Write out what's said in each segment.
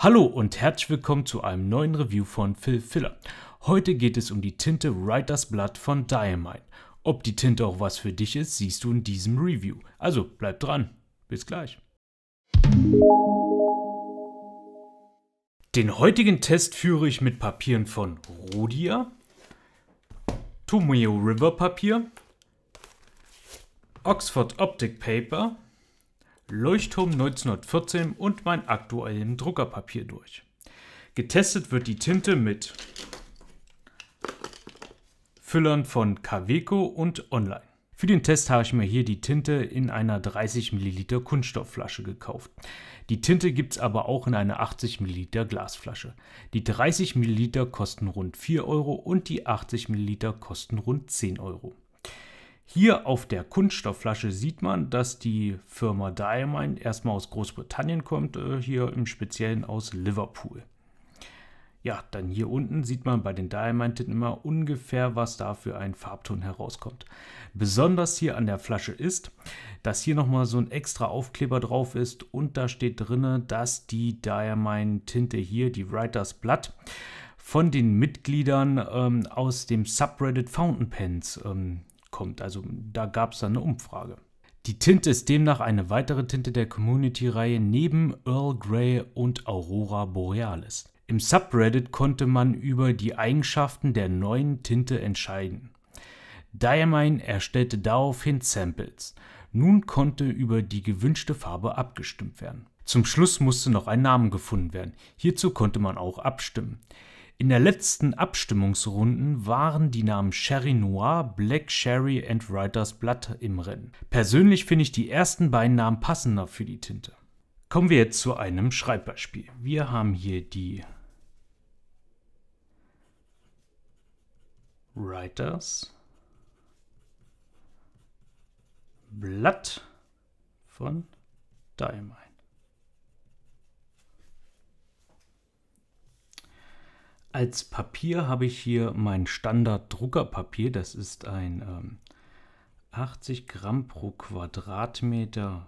Hallo und herzlich willkommen zu einem neuen Review von Phil Filler. Heute geht es um die Tinte Writer's Blood von Diamine. Ob die Tinte auch was für dich ist, siehst du in diesem Review. Also bleib dran. Bis gleich. Den heutigen Test führe ich mit Papieren von Rodia, Tomeo River Papier, Oxford Optic Paper Leuchtturm 1914 und mein aktuellem Druckerpapier durch. Getestet wird die Tinte mit Füllern von Caveco und Online. Für den Test habe ich mir hier die Tinte in einer 30 ml Kunststoffflasche gekauft. Die Tinte gibt es aber auch in einer 80 ml Glasflasche. Die 30 ml kosten rund 4 Euro und die 80 ml kosten rund 10 Euro. Hier auf der Kunststoffflasche sieht man, dass die Firma Diamond erstmal aus Großbritannien kommt, äh, hier im Speziellen aus Liverpool. Ja, dann hier unten sieht man bei den Diamanten immer ungefähr, was da für ein Farbton herauskommt. Besonders hier an der Flasche ist, dass hier nochmal so ein extra Aufkleber drauf ist und da steht drinne, dass die Diamant-Tinte hier, die Writers Blood, von den Mitgliedern ähm, aus dem Subreddit Fountain Pens ähm, rauskommt. Also da gab es dann eine Umfrage. Die Tinte ist demnach eine weitere Tinte der Community-Reihe neben Earl Grey und Aurora Borealis. Im Subreddit konnte man über die Eigenschaften der neuen Tinte entscheiden. Diamine erstellte daraufhin Samples. Nun konnte über die gewünschte Farbe abgestimmt werden. Zum Schluss musste noch ein Name gefunden werden. Hierzu konnte man auch abstimmen. In der letzten Abstimmungsrunde waren die Namen Sherry Noir, Black Sherry und Writers Blood im Rennen. Persönlich finde ich die ersten beiden Namen passender für die Tinte. Kommen wir jetzt zu einem Schreibbeispiel. Wir haben hier die Writers Blatt von Diamond. Als Papier habe ich hier mein Standard-Druckerpapier. Das ist ein ähm, 80 Gramm pro Quadratmeter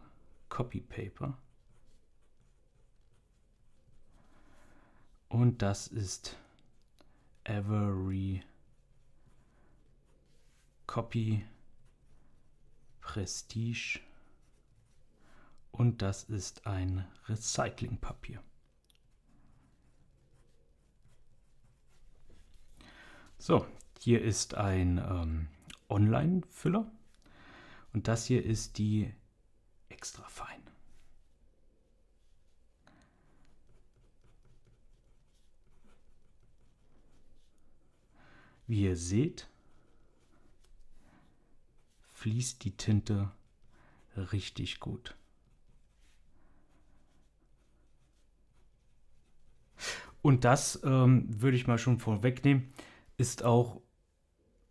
Copy Paper. Und das ist Every Copy Prestige. Und das ist ein Recyclingpapier. So, hier ist ein ähm, Online-Füller und das hier ist die extra fein. Wie ihr seht, fließt die Tinte richtig gut. Und das ähm, würde ich mal schon vorwegnehmen ist auch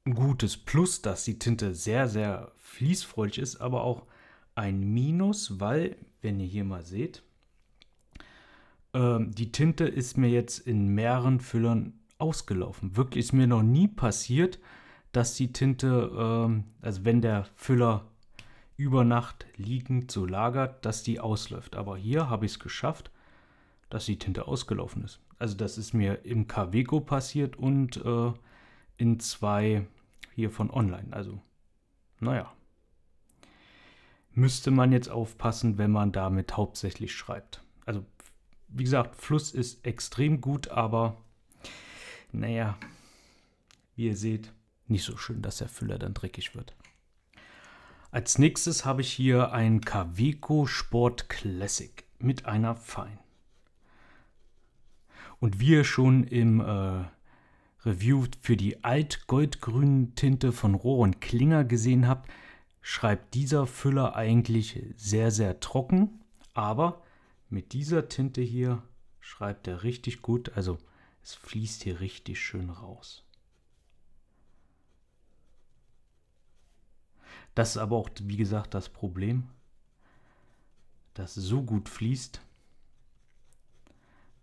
ein gutes Plus, dass die Tinte sehr, sehr fließfreudig ist, aber auch ein Minus, weil, wenn ihr hier mal seht, ähm, die Tinte ist mir jetzt in mehreren Füllern ausgelaufen. Wirklich ist mir noch nie passiert, dass die Tinte, ähm, also wenn der Füller über Nacht liegend so lagert, dass die ausläuft. Aber hier habe ich es geschafft, dass die Tinte ausgelaufen ist also das ist mir im Kaweco passiert und äh, in zwei hier von online. Also, naja. Müsste man jetzt aufpassen, wenn man damit hauptsächlich schreibt. Also, wie gesagt, Fluss ist extrem gut, aber naja, wie ihr seht, nicht so schön, dass der Füller dann dreckig wird. Als nächstes habe ich hier ein Kaweco Sport Classic mit einer Fein. Und wie ihr schon im äh, Review für die alt-goldgrünen Tinte von Rohr und Klinger gesehen habt, schreibt dieser Füller eigentlich sehr, sehr trocken. Aber mit dieser Tinte hier schreibt er richtig gut. Also es fließt hier richtig schön raus. Das ist aber auch, wie gesagt, das Problem, dass so gut fließt,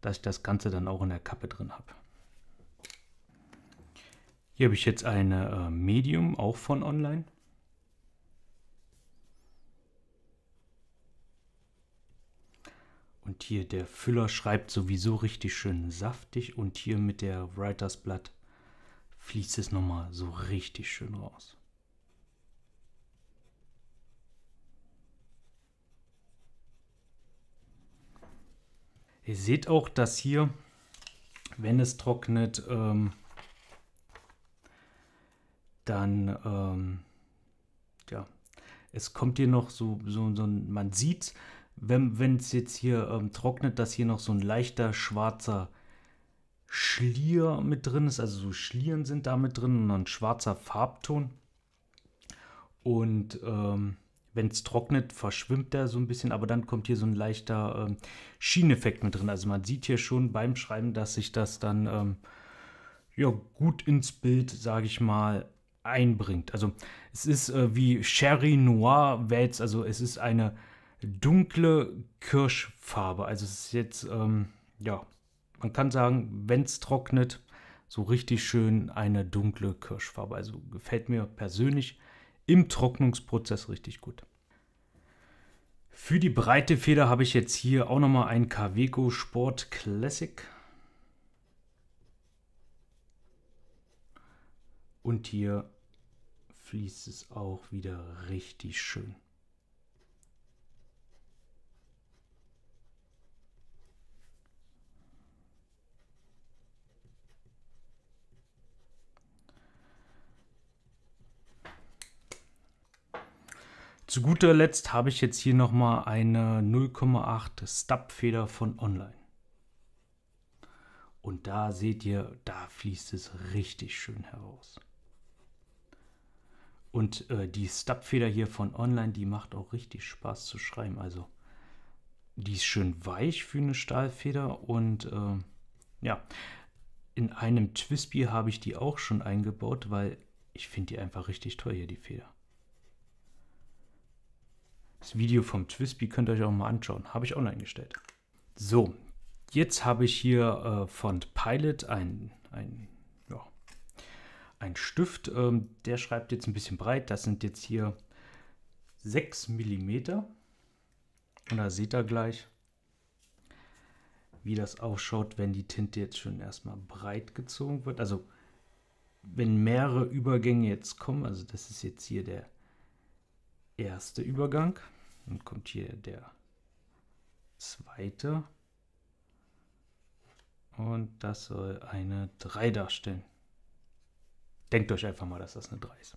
dass ich das Ganze dann auch in der Kappe drin habe. Hier habe ich jetzt eine äh, Medium, auch von online. Und hier der Füller schreibt sowieso richtig schön saftig und hier mit der Writers Blatt fließt es nochmal so richtig schön raus. Ihr seht auch, dass hier, wenn es trocknet, ähm, dann ähm, ja, es kommt hier noch so, so, so man sieht, wenn es jetzt hier ähm, trocknet, dass hier noch so ein leichter schwarzer Schlier mit drin ist, also so Schlieren sind da mit drin und ein schwarzer Farbton. Und ähm, wenn es trocknet, verschwimmt er so ein bisschen, aber dann kommt hier so ein leichter ähm, Schieneffekt mit drin. Also man sieht hier schon beim Schreiben, dass sich das dann ähm, ja, gut ins Bild, sage ich mal, einbringt. Also es ist äh, wie Sherry Noir Wels, also es ist eine dunkle Kirschfarbe. Also es ist jetzt, ähm, ja, man kann sagen, wenn es trocknet, so richtig schön eine dunkle Kirschfarbe. Also gefällt mir persönlich im Trocknungsprozess richtig gut. Für die breite Feder habe ich jetzt hier auch nochmal ein Caveco Sport Classic. Und hier fließt es auch wieder richtig schön. Zu guter Letzt habe ich jetzt hier nochmal eine 0,8 Stub-Feder von Online. Und da seht ihr, da fließt es richtig schön heraus. Und äh, die Stubfeder hier von Online, die macht auch richtig Spaß zu schreiben. Also die ist schön weich für eine Stahlfeder und äh, ja, in einem Twispy habe ich die auch schon eingebaut, weil ich finde die einfach richtig toll hier, die Feder. Das Video vom Twispy könnt ihr euch auch mal anschauen. Habe ich online gestellt. So, jetzt habe ich hier äh, von Pilot ein, ein, ja, ein Stift. Ähm, der schreibt jetzt ein bisschen breit. Das sind jetzt hier 6 mm. Und da seht ihr gleich, wie das ausschaut, wenn die Tinte jetzt schon erstmal breit gezogen wird. Also wenn mehrere Übergänge jetzt kommen, also das ist jetzt hier der erste Übergang. Dann kommt hier der zweite. Und das soll eine 3 darstellen. Denkt euch einfach mal, dass das eine 3 ist.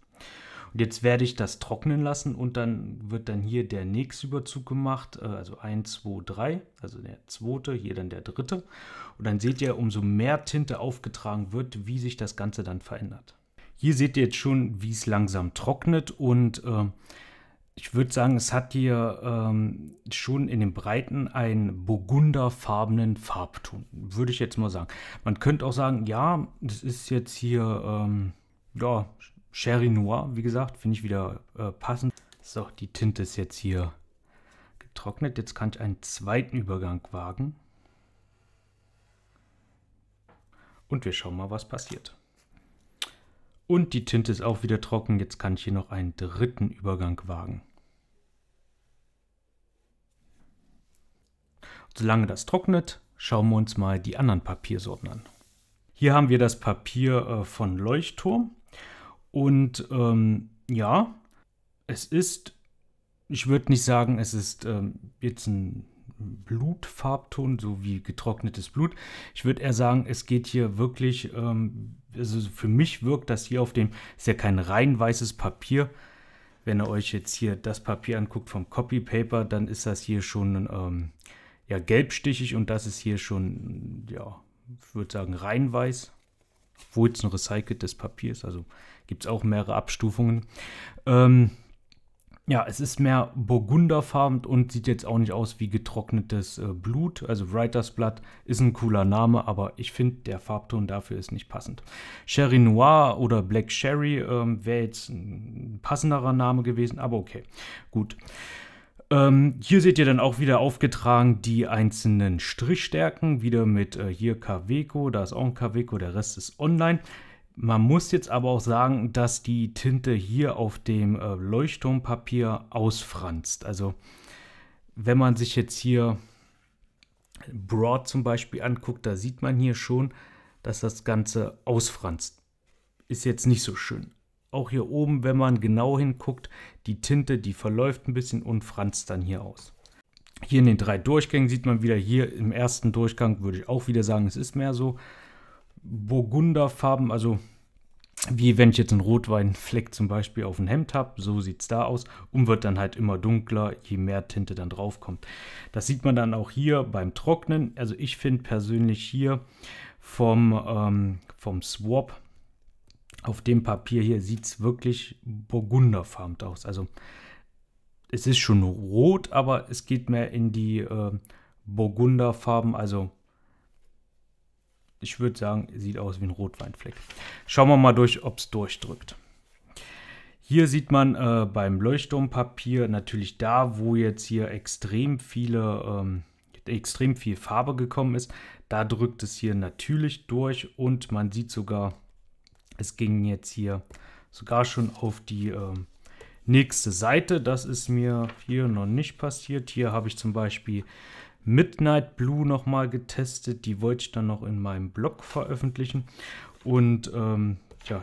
Und jetzt werde ich das trocknen lassen und dann wird dann hier der nächste Überzug gemacht, äh, also 1, 2, 3, also der zweite, hier dann der dritte. Und dann seht ihr, umso mehr Tinte aufgetragen wird, wie sich das Ganze dann verändert. Hier seht ihr jetzt schon, wie es langsam trocknet und äh, ich würde sagen, es hat hier ähm, schon in den Breiten einen burgunderfarbenen Farbton, würde ich jetzt mal sagen. Man könnte auch sagen, ja, das ist jetzt hier, ähm, ja, Sherry Noir, wie gesagt, finde ich wieder äh, passend. So, die Tinte ist jetzt hier getrocknet. Jetzt kann ich einen zweiten Übergang wagen. Und wir schauen mal, was passiert. Und die Tinte ist auch wieder trocken. Jetzt kann ich hier noch einen dritten Übergang wagen. Solange das trocknet, schauen wir uns mal die anderen Papiersorten an. Hier haben wir das Papier äh, von Leuchtturm und ähm, ja, es ist, ich würde nicht sagen, es ist ähm, jetzt ein Blutfarbton, so wie getrocknetes Blut. Ich würde eher sagen, es geht hier wirklich, ähm, also für mich wirkt das hier auf dem, ist ja kein rein weißes Papier. Wenn ihr euch jetzt hier das Papier anguckt vom Copy Paper, dann ist das hier schon ein, ähm, ja gelbstichig und das ist hier schon, ja, ich würde sagen reinweiß, obwohl es ein recyceltes Papier ist, also gibt es auch mehrere Abstufungen. Ähm, ja, es ist mehr burgunderfarben und sieht jetzt auch nicht aus wie getrocknetes äh, Blut. Also Writers Blood ist ein cooler Name, aber ich finde, der Farbton dafür ist nicht passend. Sherry Noir oder Black Sherry ähm, wäre jetzt ein passenderer Name gewesen, aber okay, gut. Ähm, hier seht ihr dann auch wieder aufgetragen die einzelnen Strichstärken, wieder mit äh, hier Kaweco, da ist auch ein Kaweco, der Rest ist online. Man muss jetzt aber auch sagen, dass die Tinte hier auf dem äh, Leuchtturmpapier ausfranst. Also wenn man sich jetzt hier Broad zum Beispiel anguckt, da sieht man hier schon, dass das Ganze ausfranst. Ist jetzt nicht so schön auch hier oben, wenn man genau hinguckt, die Tinte, die verläuft ein bisschen und franzt dann hier aus. Hier in den drei Durchgängen sieht man wieder, hier im ersten Durchgang würde ich auch wieder sagen, es ist mehr so Burgunderfarben, also wie wenn ich jetzt einen Rotweinfleck zum Beispiel auf dem Hemd habe, so sieht es da aus und wird dann halt immer dunkler, je mehr Tinte dann draufkommt. Das sieht man dann auch hier beim Trocknen. Also ich finde persönlich hier vom, ähm, vom Swap auf dem Papier hier sieht es wirklich burgunderfarben aus. Also es ist schon rot, aber es geht mehr in die äh, burgunderfarben. Also ich würde sagen, sieht aus wie ein Rotweinfleck. Schauen wir mal durch, ob es durchdrückt. Hier sieht man äh, beim Leuchtturmpapier natürlich da, wo jetzt hier extrem viele, ähm, extrem viel Farbe gekommen ist, da drückt es hier natürlich durch und man sieht sogar es ging jetzt hier sogar schon auf die ähm, nächste Seite. Das ist mir hier noch nicht passiert. Hier habe ich zum Beispiel Midnight Blue nochmal getestet. Die wollte ich dann noch in meinem Blog veröffentlichen. Und ähm, ja,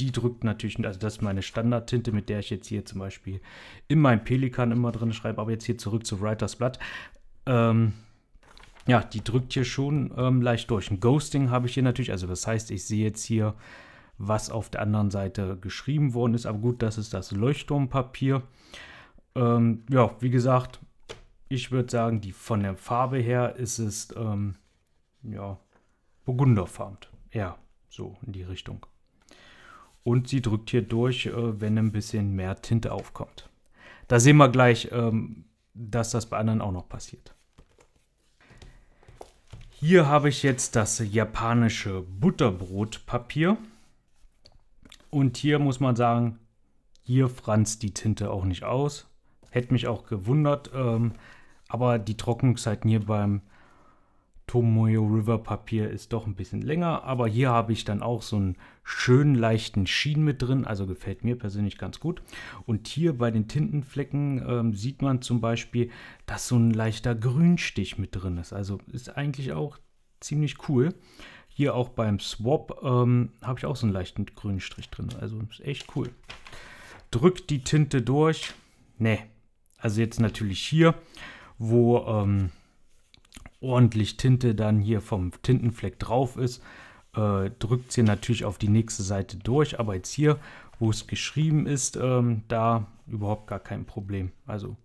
die drückt natürlich, also das ist meine Standardtinte, mit der ich jetzt hier zum Beispiel in meinem Pelikan immer drin schreibe. Aber jetzt hier zurück zu Writers Blood. Ähm, ja, die drückt hier schon ähm, leicht durch. Ein Ghosting habe ich hier natürlich, also das heißt, ich sehe jetzt hier was auf der anderen Seite geschrieben worden ist. Aber gut, das ist das Leuchtturmpapier. Ähm, ja, wie gesagt, ich würde sagen, die von der Farbe her ist es ähm, ja, burgunderfarben. Ja, so in die Richtung. Und sie drückt hier durch, äh, wenn ein bisschen mehr Tinte aufkommt. Da sehen wir gleich, ähm, dass das bei anderen auch noch passiert. Hier habe ich jetzt das japanische Butterbrotpapier. Und hier muss man sagen, hier franzt die Tinte auch nicht aus. Hätte mich auch gewundert. Ähm, aber die Trocknungszeiten hier beim Tomoyo River Papier ist doch ein bisschen länger. Aber hier habe ich dann auch so einen schönen leichten Sheen mit drin. Also gefällt mir persönlich ganz gut. Und hier bei den Tintenflecken ähm, sieht man zum Beispiel, dass so ein leichter Grünstich mit drin ist. Also ist eigentlich auch ziemlich cool. Hier auch beim Swap ähm, habe ich auch so einen leichten grünen Strich drin. Also ist echt cool. Drückt die Tinte durch. Ne, also jetzt natürlich hier, wo ähm, ordentlich Tinte dann hier vom Tintenfleck drauf ist, äh, drückt sie natürlich auf die nächste Seite durch. Aber jetzt hier, wo es geschrieben ist, ähm, da überhaupt gar kein Problem. Also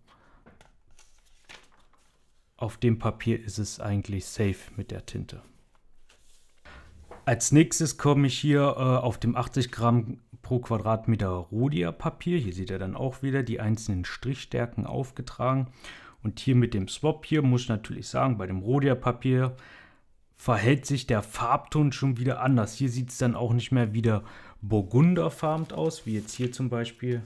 auf dem Papier ist es eigentlich safe mit der Tinte. Als nächstes komme ich hier äh, auf dem 80 Gramm pro Quadratmeter Rhodia-Papier. Hier seht ihr dann auch wieder die einzelnen Strichstärken aufgetragen. Und hier mit dem Swap hier muss ich natürlich sagen, bei dem Rhodia-Papier verhält sich der Farbton schon wieder anders. Hier sieht es dann auch nicht mehr wieder burgunderfarben aus, wie jetzt hier zum Beispiel.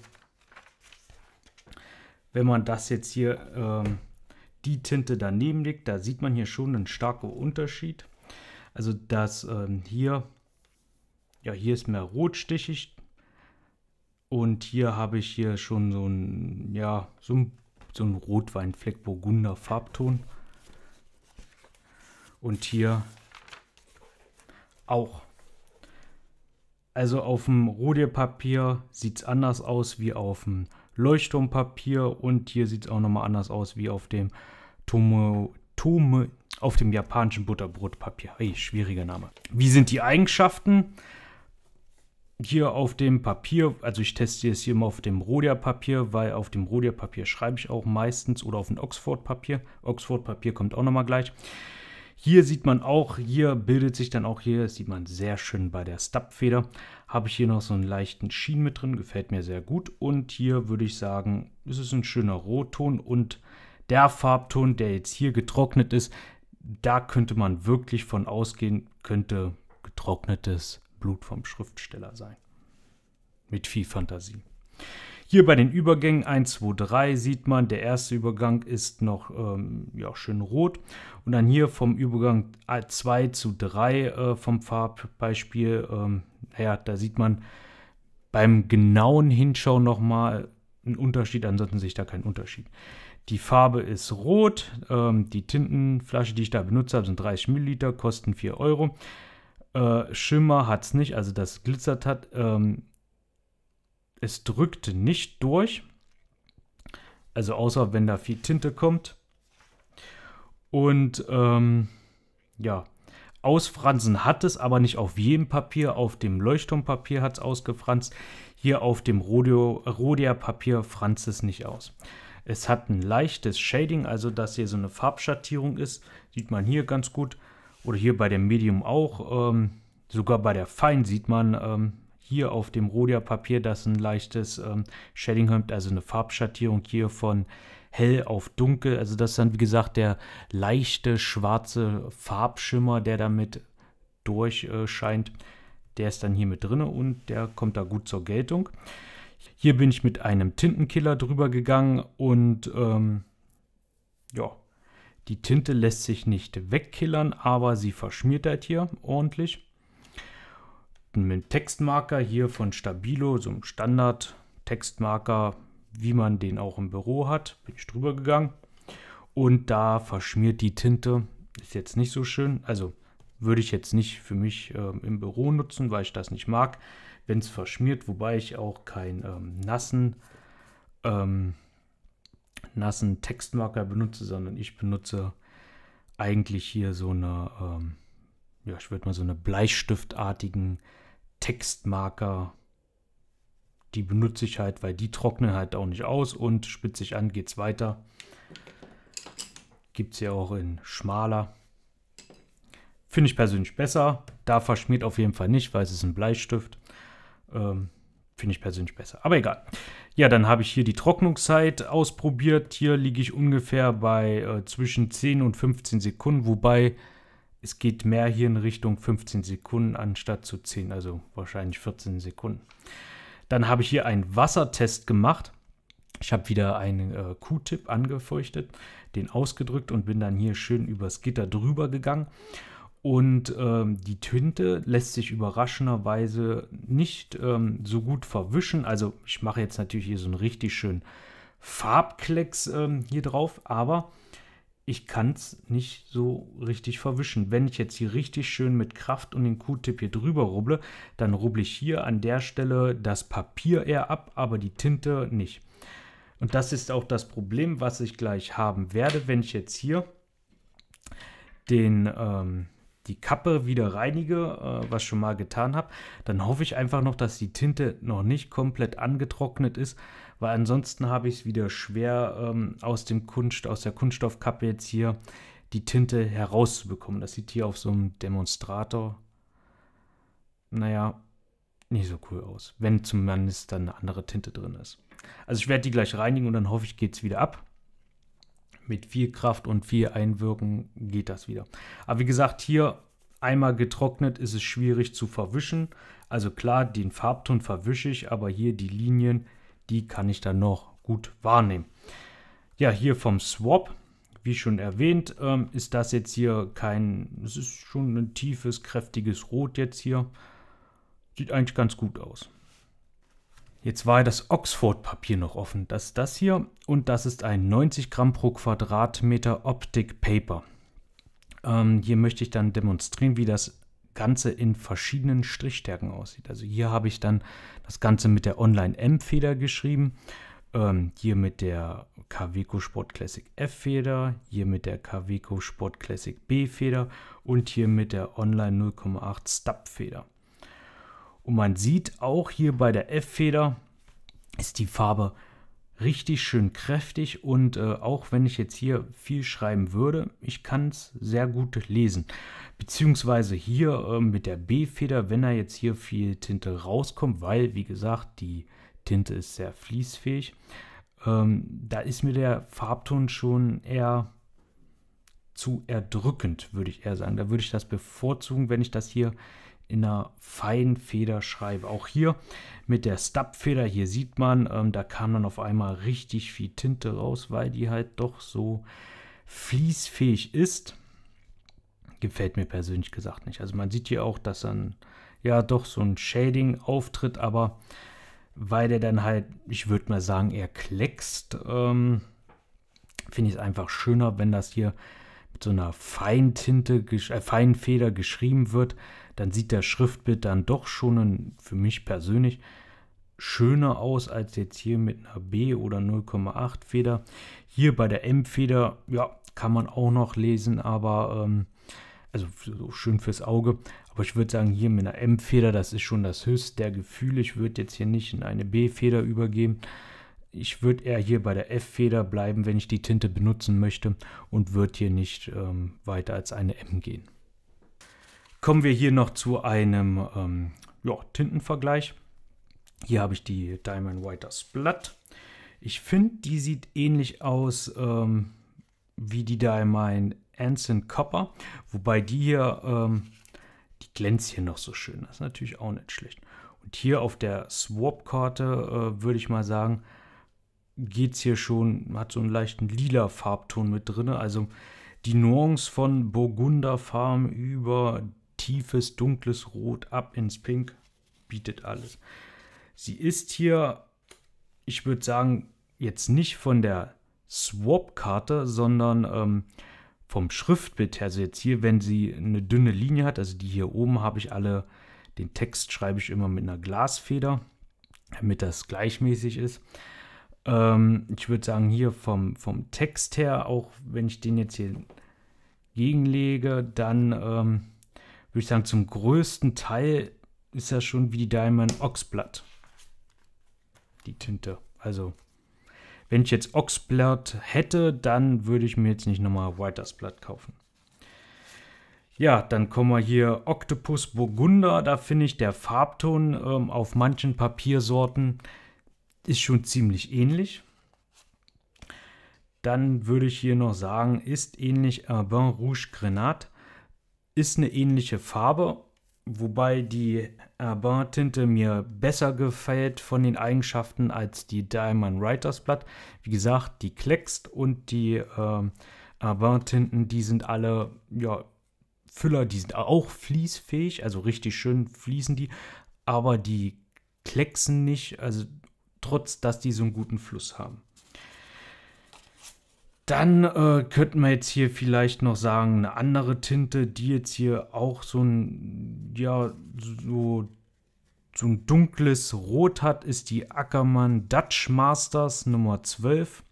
Wenn man das jetzt hier, ähm, die Tinte daneben legt, da sieht man hier schon einen starken Unterschied. Also das ähm, hier, ja, hier ist mehr rotstichig. Und hier habe ich hier schon so ein, ja, so ein, so ein Rotweinfleck Burgunder Farbton. Und hier auch. Also auf dem Rodierpapier sieht es anders aus wie auf dem Leuchtturmpapier und hier sieht es auch nochmal anders aus wie auf dem Tome, Tome, auf dem japanischen Butterbrotpapier. Hey, schwieriger Name. Wie sind die Eigenschaften? Hier auf dem Papier, also ich teste es hier mal auf dem rodia papier weil auf dem rodia papier schreibe ich auch meistens oder auf dem Oxford-Papier. Oxford-Papier kommt auch nochmal gleich. Hier sieht man auch, hier bildet sich dann auch hier, das sieht man sehr schön bei der Stabfeder, habe ich hier noch so einen leichten Schien mit drin, gefällt mir sehr gut. Und hier würde ich sagen, es ist ein schöner Rotton und der Farbton, der jetzt hier getrocknet ist, da könnte man wirklich von ausgehen, könnte getrocknetes Blut vom Schriftsteller sein. Mit viel Fantasie. Hier bei den Übergängen 1, 2, 3 sieht man, der erste Übergang ist noch ähm, ja, schön rot. Und dann hier vom Übergang 2 zu 3 äh, vom Farbbeispiel, ähm, ja, da sieht man beim genauen Hinschauen nochmal einen Unterschied, ansonsten sehe ich da keinen Unterschied. Die Farbe ist rot. Ähm, die Tintenflasche, die ich da benutzt habe, sind 30 Milliliter, kosten 4 Euro. Äh, Schimmer hat es nicht, also das glitzert hat. Ähm, es drückt nicht durch. Also außer wenn da viel Tinte kommt. Und ähm, ja, ausfransen hat es, aber nicht auf jedem Papier. Auf dem Leuchtturmpapier hat es ausgefranst. Hier auf dem Rodeo, Rhodia-Papier franzt es nicht aus. Es hat ein leichtes Shading, also dass hier so eine Farbschattierung ist. Sieht man hier ganz gut. Oder hier bei dem Medium auch. Ähm, sogar bei der Fein sieht man ähm, hier auf dem rodia papier dass ein leichtes ähm, Shading kommt. Also eine Farbschattierung hier von hell auf dunkel. Also das ist dann wie gesagt der leichte schwarze Farbschimmer, der damit durchscheint. Äh, der ist dann hier mit drin und der kommt da gut zur Geltung. Hier bin ich mit einem Tintenkiller drüber gegangen und ähm, ja, die Tinte lässt sich nicht wegkillern, aber sie verschmiert das halt hier ordentlich. Mit dem Textmarker hier von Stabilo, so einem Standard-Textmarker, wie man den auch im Büro hat, bin ich drüber gegangen. Und da verschmiert die Tinte, ist jetzt nicht so schön, also würde ich jetzt nicht für mich äh, im Büro nutzen, weil ich das nicht mag wenn es verschmiert, wobei ich auch keinen ähm, nassen, ähm, nassen Textmarker benutze, sondern ich benutze eigentlich hier so eine, ähm, ja, ich würde mal so eine bleistiftartigen Textmarker. Die benutze ich halt, weil die trocknen halt auch nicht aus und spitzig an geht es weiter. Gibt es ja auch in schmaler. Finde ich persönlich besser. Da verschmiert auf jeden Fall nicht, weil es ist ein Bleistift. Ähm, Finde ich persönlich besser. Aber egal. Ja, dann habe ich hier die Trocknungszeit ausprobiert. Hier liege ich ungefähr bei äh, zwischen 10 und 15 Sekunden, wobei es geht mehr hier in Richtung 15 Sekunden anstatt zu 10, also wahrscheinlich 14 Sekunden. Dann habe ich hier einen Wassertest gemacht. Ich habe wieder einen äh, Q-Tip angefeuchtet, den ausgedrückt und bin dann hier schön übers Gitter drüber gegangen. Und ähm, die Tinte lässt sich überraschenderweise nicht ähm, so gut verwischen. Also ich mache jetzt natürlich hier so einen richtig schönen Farbklecks ähm, hier drauf, aber ich kann es nicht so richtig verwischen. Wenn ich jetzt hier richtig schön mit Kraft und den Q-Tip hier drüber rubble, dann rubble ich hier an der Stelle das Papier eher ab, aber die Tinte nicht. Und das ist auch das Problem, was ich gleich haben werde, wenn ich jetzt hier den... Ähm, die Kappe wieder reinige, äh, was schon mal getan habe, dann hoffe ich einfach noch, dass die Tinte noch nicht komplett angetrocknet ist, weil ansonsten habe ich es wieder schwer ähm, aus dem Kunst, aus der Kunststoffkappe jetzt hier die Tinte herauszubekommen. Das sieht hier auf so einem Demonstrator, naja, nicht so cool aus, wenn zumindest dann eine andere Tinte drin ist. Also ich werde die gleich reinigen und dann hoffe ich, geht es wieder ab mit viel Kraft und viel Einwirken geht das wieder. Aber wie gesagt, hier einmal getrocknet ist es schwierig zu verwischen. Also klar, den Farbton verwische ich, aber hier die Linien, die kann ich dann noch gut wahrnehmen. Ja, hier vom Swap, wie schon erwähnt, ähm, ist das jetzt hier kein, es ist schon ein tiefes, kräftiges Rot jetzt hier. Sieht eigentlich ganz gut aus. Jetzt war das Oxford-Papier noch offen. Das ist das hier und das ist ein 90 Gramm pro Quadratmeter Optic paper Ähm, hier möchte ich dann demonstrieren, wie das Ganze in verschiedenen Strichstärken aussieht. Also hier habe ich dann das Ganze mit der Online-M-Feder geschrieben, ähm, hier mit der Kaweco Sport Classic F-Feder, hier mit der Kaweco Sport Classic B-Feder und hier mit der Online 0,8 Stub-Feder. Und man sieht auch hier bei der F-Feder ist die Farbe richtig schön kräftig und äh, auch wenn ich jetzt hier viel schreiben würde, ich kann es sehr gut lesen. Beziehungsweise hier äh, mit der B-Feder, wenn da jetzt hier viel Tinte rauskommt, weil wie gesagt, die Tinte ist sehr fließfähig, ähm, da ist mir der Farbton schon eher zu erdrückend, würde ich eher sagen. Da würde ich das bevorzugen, wenn ich das hier in einer feinen Feder schreibe. Auch hier mit der Stub-Feder, hier sieht man, ähm, da kam dann auf einmal richtig viel Tinte raus, weil die halt doch so fließfähig ist. Gefällt mir persönlich gesagt nicht. Also man sieht hier auch, dass dann ja doch so ein Shading auftritt, aber weil der dann halt, ich würde mal sagen, eher kleckst, ähm, finde ich es einfach schöner, wenn das hier mit so einer Feintinte, äh, Feinfeder geschrieben wird, dann sieht das Schriftbild dann doch schon ein, für mich persönlich schöner aus als jetzt hier mit einer B oder 0,8 Feder. Hier bei der M Feder, ja, kann man auch noch lesen, aber ähm, also so schön fürs Auge. Aber ich würde sagen, hier mit einer M Feder, das ist schon das höchste der Gefühle. Ich würde jetzt hier nicht in eine B Feder übergehen. Ich würde eher hier bei der F Feder bleiben, wenn ich die Tinte benutzen möchte und würde hier nicht ähm, weiter als eine M gehen. Kommen wir hier noch zu einem ähm, ja, Tintenvergleich. Hier habe ich die Diamond Whiters Blatt. Ich finde, die sieht ähnlich aus ähm, wie die Diamond Anson Copper, wobei die hier, ähm, die glänzt hier noch so schön. Das ist natürlich auch nicht schlecht. Und hier auf der Swap-Karte äh, würde ich mal sagen, geht es hier schon, hat so einen leichten lila Farbton mit drin. Also die Nuance von Burgunderfarben über tiefes, dunkles Rot ab ins Pink, bietet alles. Sie ist hier, ich würde sagen, jetzt nicht von der Swap-Karte, sondern ähm, vom Schriftbild her. Also jetzt hier, wenn sie eine dünne Linie hat, also die hier oben habe ich alle, den Text schreibe ich immer mit einer Glasfeder, damit das gleichmäßig ist. Ähm, ich würde sagen, hier vom, vom Text her, auch wenn ich den jetzt hier gegenlege, dann ähm, würde ich sagen, zum größten Teil ist das schon wie die Diamond Oxblatt. Die Tinte. Also, wenn ich jetzt Oxblatt hätte, dann würde ich mir jetzt nicht nochmal Whiters Blatt kaufen. Ja, dann kommen wir hier Octopus Burgunder. Da finde ich, der Farbton ähm, auf manchen Papiersorten ist schon ziemlich ähnlich. Dann würde ich hier noch sagen, ist ähnlich Urbain Rouge Grenat ist eine ähnliche Farbe, wobei die Urban-Tinte äh, mir besser gefällt von den Eigenschaften als die Diamond Writers Blatt. Wie gesagt, die Kleckst und die ähm, äh, Urban-Tinten, die sind alle, ja, Füller, die sind auch fließfähig, also richtig schön fließen die, aber die klecksen nicht, also trotz, dass die so einen guten Fluss haben. Dann äh, könnten wir jetzt hier vielleicht noch sagen, eine andere Tinte, die jetzt hier auch so ein, ja, so, so ein dunkles Rot hat, ist die Ackermann Dutch Masters Nummer 12.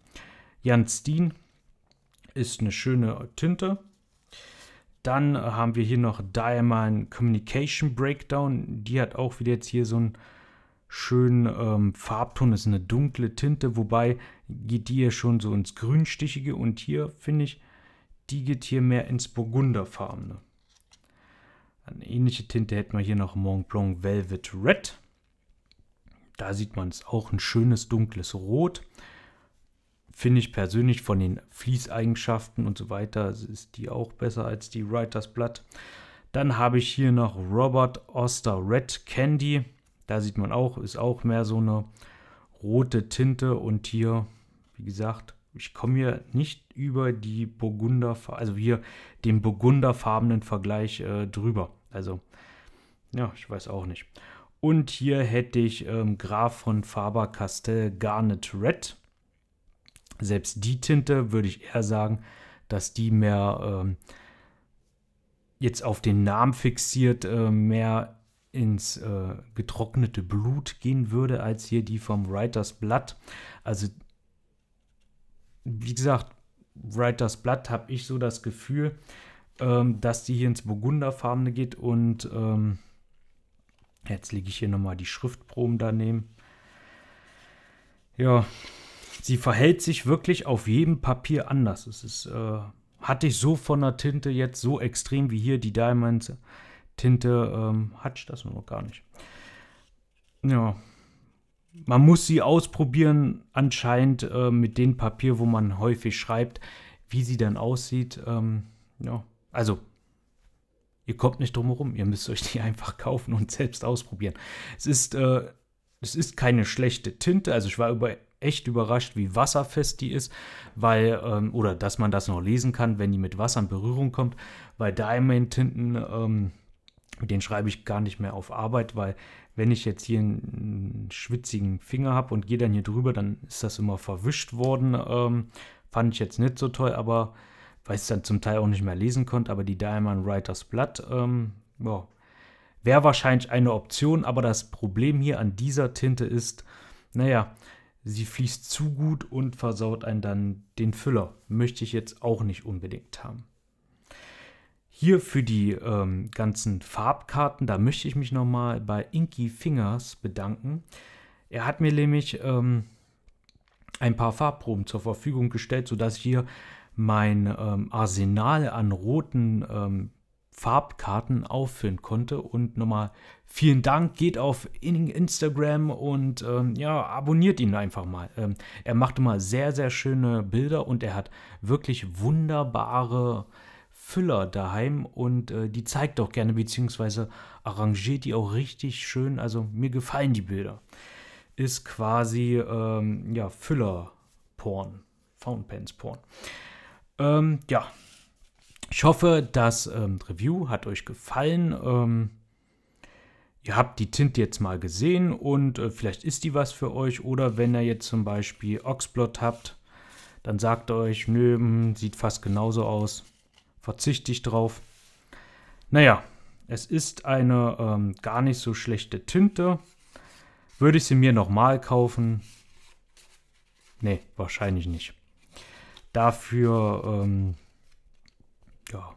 Jan Steen ist eine schöne Tinte. Dann haben wir hier noch Diamond Communication Breakdown. Die hat auch wieder jetzt hier so ein schönen ähm, Farbton. Das ist eine dunkle Tinte, wobei geht die hier schon so ins Grünstichige und hier finde ich, die geht hier mehr ins Burgunderfarbene. Eine ähnliche Tinte hätten wir hier noch Mont Blanc Velvet Red. Da sieht man es auch ein schönes dunkles Rot. Finde ich persönlich von den Fließeigenschaften und so weiter ist die auch besser als die Writers Blood. Dann habe ich hier noch Robert Oster Red Candy. Da sieht man auch, ist auch mehr so eine rote Tinte und hier, wie gesagt, ich komme hier nicht über die Burgunder, also hier den burgunderfarbenen Vergleich äh, drüber. Also, ja, ich weiß auch nicht. Und hier hätte ich ähm, Graf von Faber-Castell Garnet Red. Selbst die Tinte würde ich eher sagen, dass die mehr ähm, jetzt auf den Namen fixiert, äh, mehr ins äh, getrocknete Blut gehen würde, als hier die vom Writers Blood. Also, wie gesagt, Writers Blood habe ich so das Gefühl, ähm, dass die hier ins Burgunderfarbene geht und ähm, jetzt lege ich hier nochmal die Schriftproben daneben. Ja, sie verhält sich wirklich auf jedem Papier anders. Es ist, äh, hatte ich so von der Tinte jetzt so extrem wie hier die Diamonds Tinte ähm, hat das noch gar nicht. Ja. Man muss sie ausprobieren, anscheinend äh, mit dem Papier, wo man häufig schreibt, wie sie dann aussieht. Ähm, ja, also ihr kommt nicht drum herum. Ihr müsst euch die einfach kaufen und selbst ausprobieren. Es ist, äh, es ist keine schlechte Tinte. Also ich war über, echt überrascht, wie wasserfest die ist, weil, ähm, oder dass man das noch lesen kann, wenn die mit Wasser in Berührung kommt, weil Diamond-Tinten ähm, den schreibe ich gar nicht mehr auf Arbeit, weil wenn ich jetzt hier einen schwitzigen Finger habe und gehe dann hier drüber, dann ist das immer verwischt worden. Ähm, fand ich jetzt nicht so toll, aber weil ich es dann zum Teil auch nicht mehr lesen konnte, aber die Diamond Writers Blood, ähm, ja, wäre wahrscheinlich eine Option, aber das Problem hier an dieser Tinte ist, naja, sie fließt zu gut und versaut einen dann den Füller. Möchte ich jetzt auch nicht unbedingt haben. Hier für die ähm, ganzen Farbkarten, da möchte ich mich nochmal bei Inky Fingers bedanken. Er hat mir nämlich ähm, ein paar Farbproben zur Verfügung gestellt, sodass ich hier mein ähm, Arsenal an roten ähm, Farbkarten auffüllen konnte. Und nochmal vielen Dank, geht auf Instagram und ähm, ja, abonniert ihn einfach mal. Ähm, er macht immer sehr, sehr schöne Bilder und er hat wirklich wunderbare Füller daheim und äh, die zeigt auch gerne, beziehungsweise arrangiert die auch richtig schön. Also mir gefallen die Bilder. Ist quasi ähm, ja, Füller-Porn, Fountains-Porn. Ähm, ja, ich hoffe, das ähm, Review hat euch gefallen. Ähm, ihr habt die Tinte jetzt mal gesehen und äh, vielleicht ist die was für euch. Oder wenn ihr jetzt zum Beispiel Oxblot habt, dann sagt euch, nö, hm, sieht fast genauso aus verzichte ich drauf. Naja, es ist eine ähm, gar nicht so schlechte Tinte. Würde ich sie mir nochmal kaufen? Ne, wahrscheinlich nicht. Dafür, ähm, ja,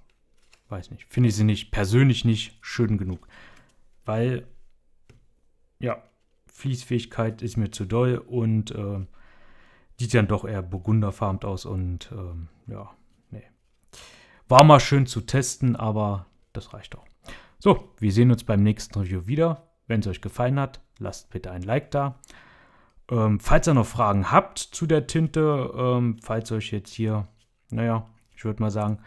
weiß nicht. Finde ich sie nicht, persönlich nicht schön genug. Weil, ja, Fließfähigkeit ist mir zu doll und äh, sieht dann doch eher burgunderfarbt aus und ähm, ja, war mal schön zu testen, aber das reicht auch. So, wir sehen uns beim nächsten Review wieder. Wenn es euch gefallen hat, lasst bitte ein Like da. Ähm, falls ihr noch Fragen habt zu der Tinte, ähm, falls euch jetzt hier, naja, ich würde mal sagen,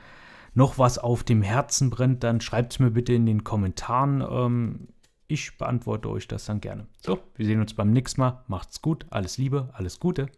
noch was auf dem Herzen brennt, dann schreibt es mir bitte in den Kommentaren. Ähm, ich beantworte euch das dann gerne. So, wir sehen uns beim nächsten Mal. Macht's gut, alles Liebe, alles Gute.